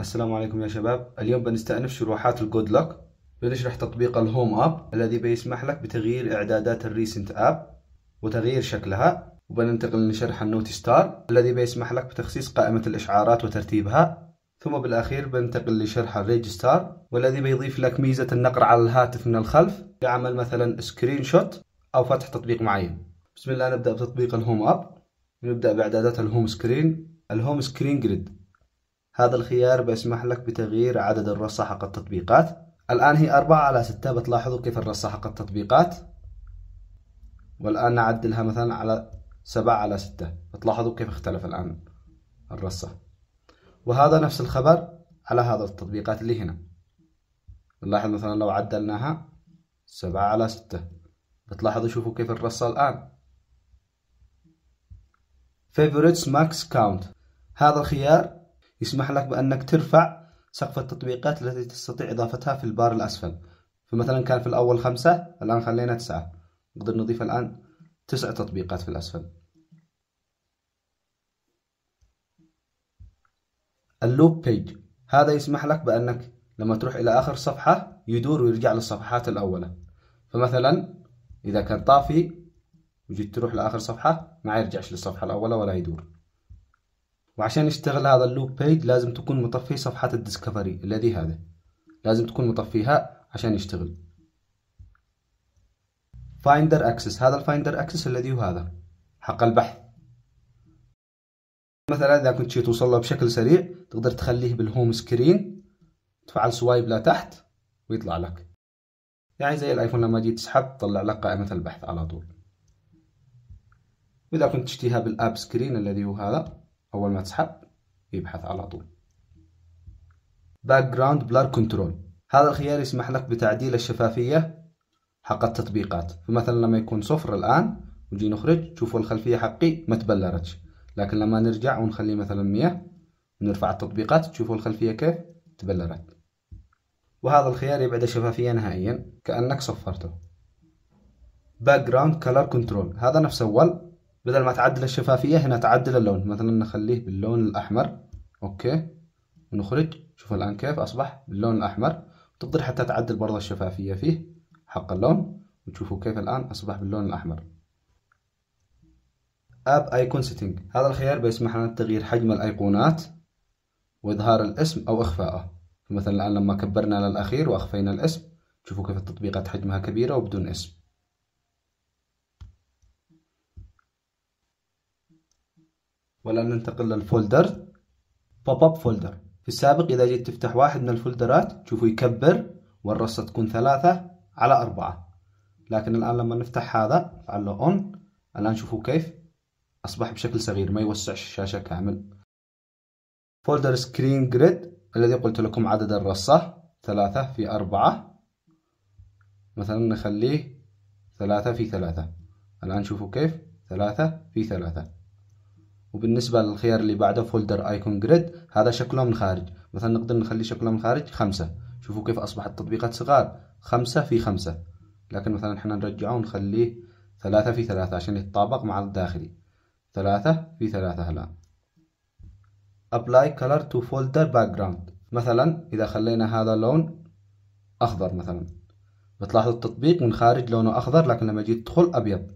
السلام عليكم يا شباب اليوم بنستأنف شروحات الجود لوك بنشرح تطبيق الهوم اب الذي بيسمح لك بتغيير اعدادات الريسنت اب وتغيير شكلها وبننتقل لشرح النوت ستار الذي بيسمح لك بتخصيص قائمة الاشعارات وترتيبها ثم بالاخير بننتقل لشرح الريجستار والذي بيضيف لك ميزة النقر على الهاتف من الخلف لعمل مثلا سكرين شوت او فتح تطبيق معين بسم الله نبدأ بتطبيق الهوم اب نبدأ باعدادات الهوم سكرين الهوم سكرين جريد هذا الخيار بيسمح لك بتغيير عدد الرصة حق التطبيقات الآن هي أربعة على ستة بتلاحظوا كيف الرصة حق التطبيقات والآن نعدلها مثلا على سبعة على ستة بتلاحظوا كيف اختلف الآن الرصة وهذا نفس الخبر على هذا التطبيقات اللي هنا نلاحظ مثلا لو عدلناها سبعة على ستة بتلاحظوا شوفوا كيف الرصة الآن favorites max count هذا الخيار يسمح لك بأنك ترفع سقف التطبيقات التي تستطيع إضافتها في البار الأسفل فمثلا كان في الأول خمسة الآن خلينا تسعة نقدر نضيف الآن تسع تطبيقات في الأسفل اللوب بيج هذا يسمح لك بأنك لما تروح إلى آخر صفحة يدور ويرجع للصفحات الأولى فمثلا إذا كان طافي وجيت تروح لآخر صفحة ما يرجعش للصفحة الأولى ولا يدور وعشان يشتغل هذا اللوب بيج لازم تكون مطفي صفحة الديسكفري الذي هذا لازم تكون مطفيها عشان يشتغل فايندر اكسس هذا الفايندر اكسس الذي هو هذا حق البحث مثلا اذا كنت شي توصل له بشكل سريع تقدر تخليه بالهوم سكرين تفعل سوايب لتحت ويطلع لك يعني زي الايفون لما جيت تسحب تطلع لك قائمة البحث على طول واذا كنت تشتيها بالاب سكرين الذي هو هذا أول ما تسحب يبحث على طول Background Blur Control هذا الخيار يسمح لك بتعديل الشفافية حق التطبيقات فمثلا لما يكون صفر الآن ونجي نخرج شوفوا الخلفية حقي ما تبلرتش لكن لما نرجع ونخليه مثلا 100 ونرفع التطبيقات تشوفوا الخلفية كيف تبلرت وهذا الخيار يبعد الشفافية نهائيا كأنك صفرته Background Color Control هذا نفس أول بدل ما تعدل الشفافية هنا تعدل اللون مثلا نخليه باللون الأحمر أوكي ونخرج شوف الآن كيف أصبح باللون الأحمر تقدر حتى تعدل برضه الشفافية فيه حق اللون وتشوفوا كيف الآن أصبح باللون الأحمر اب ايكون سيتنج هذا الخيار بيسمح لنا بتغيير حجم الايقونات واظهار الاسم او اخفائه مثلا الان لما كبرنا للاخير واخفينا الاسم شوفوا كيف التطبيقات حجمها كبيره وبدون اسم ولا ننتقل للفولدر بوب اب فولدر في السابق إذا جيت تفتح واحد من الفولدرات تشوفه يكبر والرصة تكون ثلاثة على أربعة لكن الآن لما نفتح هذا فعل له اون الآن شوفوا كيف أصبح بشكل صغير ما يوسع الشاشة كامل فولدر سكرين جريد الذي قلت لكم عدد الرصة ثلاثة في أربعة مثلا نخليه ثلاثة في ثلاثة الآن شوفوا كيف ثلاثة في ثلاثة وبالنسبة للخيار اللي بعده فولدر ايكون جريد هذا شكله من خارج مثلا نقدر نخلي شكله من خارج خمسة شوفوا كيف اصبحت التطبيقات صغار خمسة في خمسة لكن مثلا احنا نرجعه ونخليه ثلاثة في ثلاثة عشان يتطابق مع الداخلي ثلاثة في ثلاثة الآن apply color to folder background مثلا إذا خلينا هذا لون أخضر مثلا بتلاحظ التطبيق من خارج لونه أخضر لكن لما جيت تدخل أبيض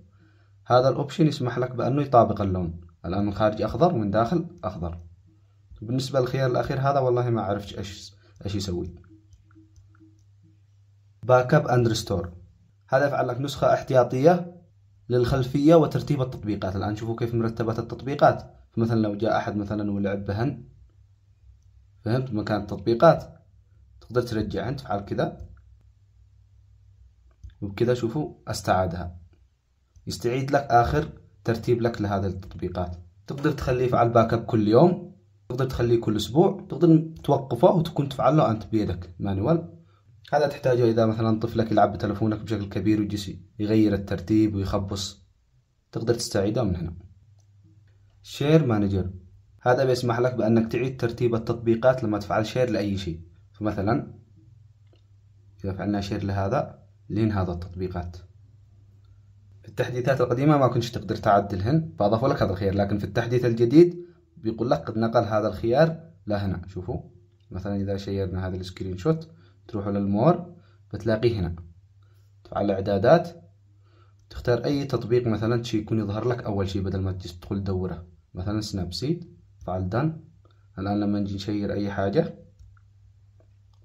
هذا الأوبشن يسمح لك بأنه يطابق اللون الآن من خارج أخضر ومن داخل أخضر بالنسبة للخيار الأخير هذا والله ما عرفت إيش إيش يسوي باك اب اند ريستور هذا يفعل لك نسخة احتياطية للخلفية وترتيب التطبيقات الآن شوفوا كيف مرتبة التطبيقات فمثلا لو جاء أحد مثلا ولعب بهن فهمت مكان التطبيقات تقدر ترجع انت تفعل كذا وبكذا شوفوا استعادها يستعيد لك آخر ترتيب لك لهذه التطبيقات تقدر تخليه على الباك اب كل يوم تقدر تخليه كل اسبوع تقدر توقفه وتكون تفعله انت بيدك مانوال هذا تحتاجه اذا مثلا طفلك يلعب بتلفونك بشكل كبير ويجي يغير الترتيب ويخبص تقدر تستعيده من هنا شير مانجر هذا بيسمح لك بانك تعيد ترتيب التطبيقات لما تفعل شير لاي شيء فمثلا اذا فعلنا شير لهذا لين هذا التطبيقات التحديثات القديمة ما كنتش تقدر تعدلهن فأضافوا لك هذا الخيار لكن في التحديث الجديد بيقول لك قد نقل هذا الخيار لهنا شوفوا مثلا إذا شيرنا هذا السكرين شوت تروحوا للمور بتلاقيه هنا تفعل إعدادات تختار أي تطبيق مثلا شي يكون يظهر لك أول شي بدل ما تدخل تدوره مثلا سناب سيد فعل دن الآن لما نجي نشير أي حاجة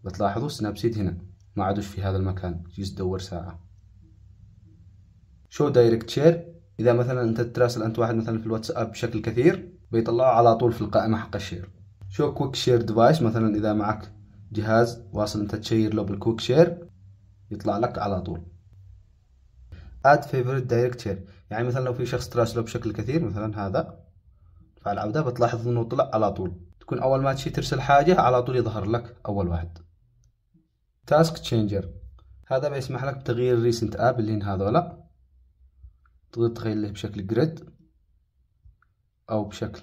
بتلاحظوا سناب سيد هنا ما عادوش في هذا المكان جيز دور ساعة شو دايركت شير اذا مثلا انت تراسل انت واحد مثلا في الواتساب بشكل كثير بيطلعه على طول في القائمه حق الشير شو كويك شير ديفايس مثلا اذا معك جهاز واصل انت تشير له بالكويك شير يطلع لك على طول اد فيفورت دايركت شير يعني مثلا لو في شخص تراسله بشكل كثير مثلا هذا فعل عودة بتلاحظ انه طلع على طول تكون اول ما تشي ترسل حاجة على طول يظهر لك اول واحد تاسك تشينجر هذا بيسمح لك بتغيير ريسنت اب اللي هذولا تقدر تخيله بشكل جريد أو بشكل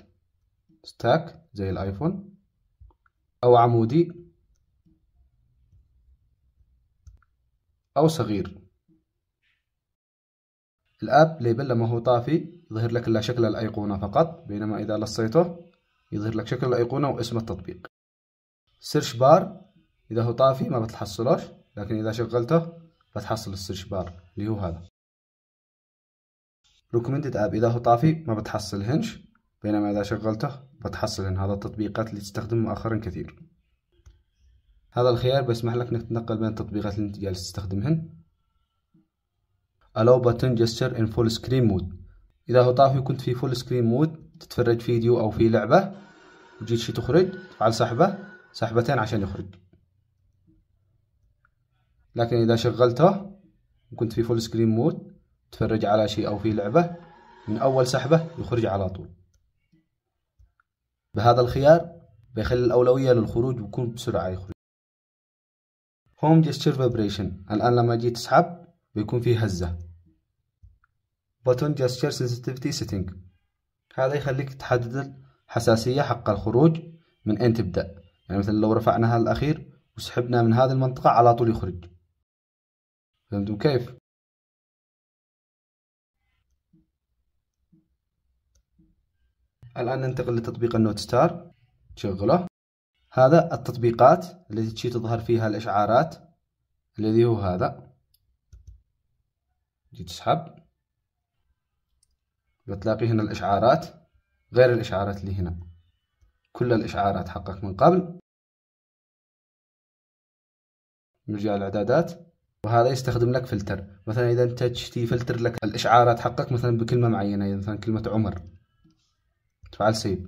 ستاك زي الآيفون أو عمودي أو صغير الاب ليبل لما هو طافي يظهر لك إلا شكل الأيقونة فقط بينما إذا لصيته يظهر لك شكل الأيقونة واسم التطبيق سيرش بار إذا هو طافي ما بتحصلوش لكن إذا شغلته بتحصل السيرش بار اللي هو هذا ريكومندد اب اذا هو طافي ما بتحصلهنش بينما اذا شغلته بتحصلهن هذا التطبيقات اللي تستخدمه مؤخرا كثير هذا الخيار بيسمح لك انك تنقل بين التطبيقات اللي انت جالس تستخدمهن allow button gesture in full screen mode اذا هو طافي وكنت في فول سكرين مود تتفرج فيديو او في لعبه وجيت شي تخرج تفعل سحبه سحبتين عشان يخرج لكن اذا شغلته وكنت في فول سكرين مود تفرج على شيء أو في لعبة من أول سحبة يخرج على طول بهذا الخيار بيخلي الأولوية للخروج ويكون بسرعة يخرج هوم جستشر فايبريشن الآن لما جيت تسحب بيكون فيه هزة بوتون جستشر سنسيتيفيتي سيتنج هذا يخليك تحدد الحساسية حق الخروج من أين تبدأ يعني مثلا لو رفعنا هذا الأخير وسحبنا من هذه المنطقة على طول يخرج فهمتم كيف؟ الآن ننتقل لتطبيق النوت ستار تشغله هذا التطبيقات التي تشي تظهر فيها الإشعارات الذي هو هذا تجي تسحب بتلاقي هنا الإشعارات غير الإشعارات اللي هنا كل الإشعارات حقك من قبل نرجع الإعدادات وهذا يستخدم لك فلتر مثلا إذا أنت تشتي فلتر لك الإشعارات حقك مثلا بكلمة معينة مثلا كلمة عمر تفعل سيف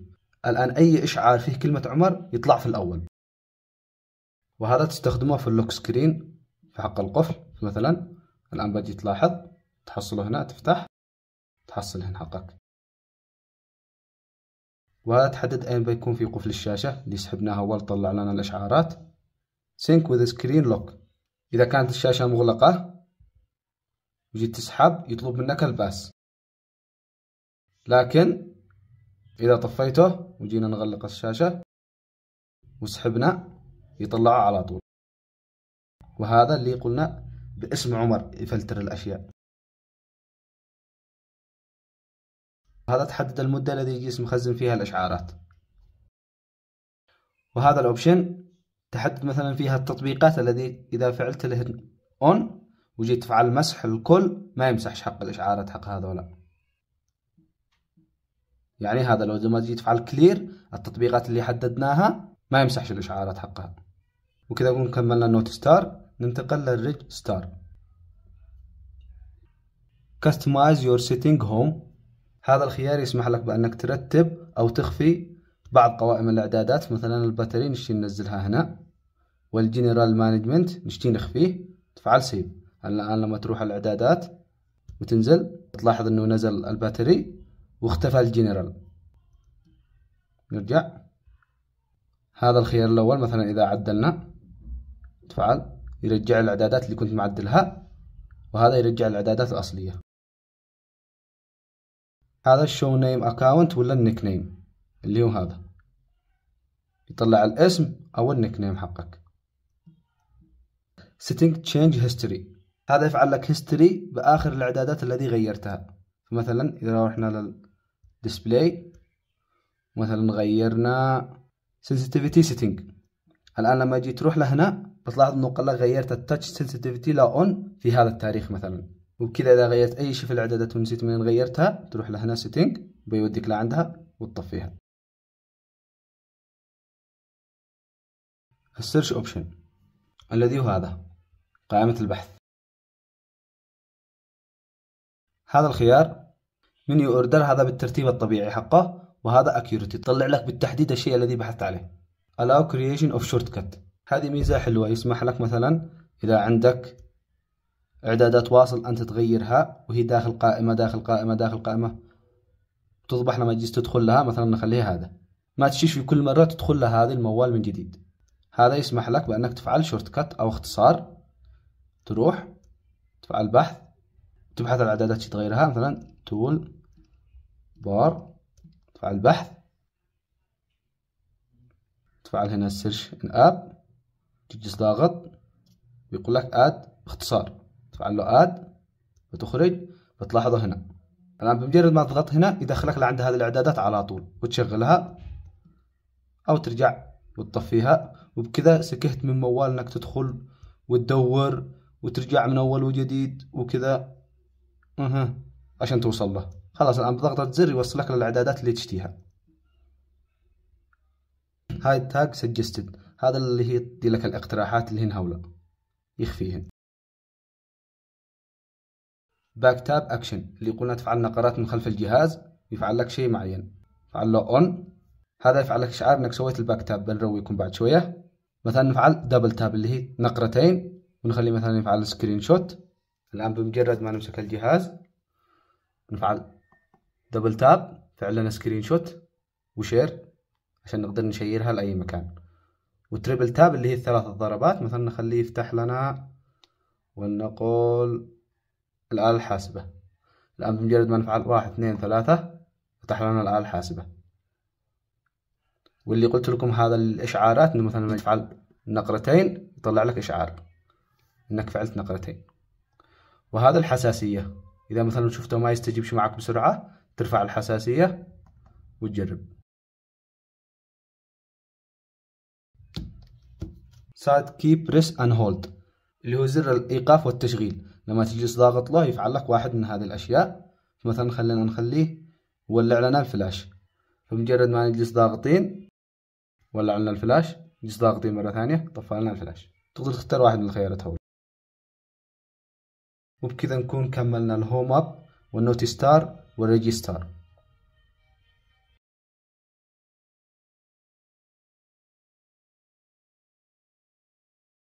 الآن أي إشعار فيه كلمة عمر يطلع في الأول وهذا تستخدمه في اللوك سكرين في حق القفل مثلا الآن بدي تلاحظ تحصله هنا تفتح تحصل هنا حقك وهذا تحدد أين بيكون في قفل الشاشة اللي سحبناها أول طلع لنا الإشعارات Sync with Screen Lock إذا كانت الشاشة مغلقة وجيت تسحب يطلب منك الباس لكن إذا طفيته وجينا نغلق الشاشة وسحبنا يطلعه على طول وهذا اللي قلنا باسم عمر يفلتر الأشياء هذا تحدد المدة الذي يقيس مخزن فيها الإشعارات وهذا الأوبشن تحدد مثلا فيها التطبيقات الذي إذا فعلت له أون وجيت تفعل مسح الكل ما يمسحش حق الإشعارات حق هذولا يعني هذا لو ما تجي تفعل كلير التطبيقات اللي حددناها ما يمسحش الاشعارات حقها وكذا نكون كملنا النوت ستار ننتقل للريج ستار كاستمايز يور سيتنج هوم هذا الخيار يسمح لك بانك ترتب او تخفي بعض قوائم الاعدادات مثلا الباتري نشتي ننزلها هنا والجنرال مانجمنت نشتي نخفيه تفعل سيف الان لما تروح الاعدادات وتنزل تلاحظ انه نزل الباتري واختفى الجنرال نرجع هذا الخيار الأول مثلا إذا عدلنا تفعل يرجع الإعدادات اللي كنت معدلها وهذا يرجع الإعدادات الأصلية هذا الشو نيم أكاونت ولا النيك نيم اللي هو هذا يطلع الاسم أو النيك نيم حقك setting change history هذا يفعل لك history بآخر الإعدادات الذي غيرتها فمثلا إذا رحنا لل ديسبلاي مثلا غيرنا sensitivity setting الآن لما اجي تروح لهنا بتلاحظ انه قال لك غيرت التاتش sensitivity لا اون في هذا التاريخ مثلا وبكذا اذا غيرت اي شيء في الاعدادات ونسيت منين غيرتها تروح لهنا setting بيوديك لعندها وتطفيها السيرش اوبشن الذي هو هذا قائمة البحث هذا الخيار منيو اوردر هذا بالترتيب الطبيعي حقه وهذا اكيورتي تطلع لك بالتحديد الشيء الذي بحثت عليه allow creation of shortcut هذه ميزة حلوة يسمح لك مثلا إذا عندك إعدادات واصل أنت تغيرها وهي داخل قائمة داخل قائمة داخل قائمة تصبح لما تجي تدخل لها مثلا نخليها هذا ما تشيش في كل مرة تدخل لها هذه الموال من جديد هذا يسمح لك بأنك تفعل شورت كت أو اختصار تروح تفعل بحث تبحث عن اعدادات تغيرها مثلا تول بار تفعل البحث تفعل هنا السيرش ان اب تجلس ضاغط بيقول لك اد باختصار تفعل له اد وتخرج بتلاحظه هنا الان بمجرد ما تضغط هنا يدخلك لعند هذه الاعدادات على طول وتشغلها او ترجع وتطفيها وبكذا سكهت من موال انك تدخل وتدور وترجع من اول وجديد وكذا اها عشان توصل له خلاص الان بضغطة زر يوصلك للاعدادات اللي تشتيها هاي التاج سجستد هذا اللي هي تدي لك الاقتراحات اللي هن هولا يخفيهن باك تاب اكشن اللي قلنا تفعل نقرات من خلف الجهاز يفعل لك شيء معين فعل له اون هذا يفعل لك اشعار انك سويت الباك تاب بنرويكم بعد شويه مثلا نفعل دبل تاب اللي هي نقرتين ونخليه مثلا يفعل سكرين شوت الان بمجرد ما نمسك الجهاز نفعل دبل تاب فعل لنا سكرين شوت وشير عشان نقدر نشيرها لأي مكان وتريبل تاب اللي هي الثلاث الضربات مثلا نخليه يفتح لنا ونقول الآلة الحاسبة الآن بمجرد ما نفعل واحد اثنين ثلاثة فتح لنا الآلة الحاسبة واللي قلت لكم هذا الإشعارات إنه مثلا لما تفعل نقرتين يطلع لك إشعار إنك فعلت نقرتين وهذا الحساسية إذا مثلا شفته ما يستجيبش معك بسرعة ترفع الحساسية وتجرب ساد كي بريس اند هولد اللي هو زر الايقاف والتشغيل لما تجلس ضاغط له يفعل لك واحد من هذه الاشياء مثلا خلينا نخليه ولع لنا الفلاش فمجرد ما نجلس ضاغطين ولع لنا الفلاش نجلس ضاغطين مرة ثانية طفى لنا الفلاش تقدر تختار واحد من الخيارات هول وبكذا نكون كملنا الهوم اب والنوتي ستار و register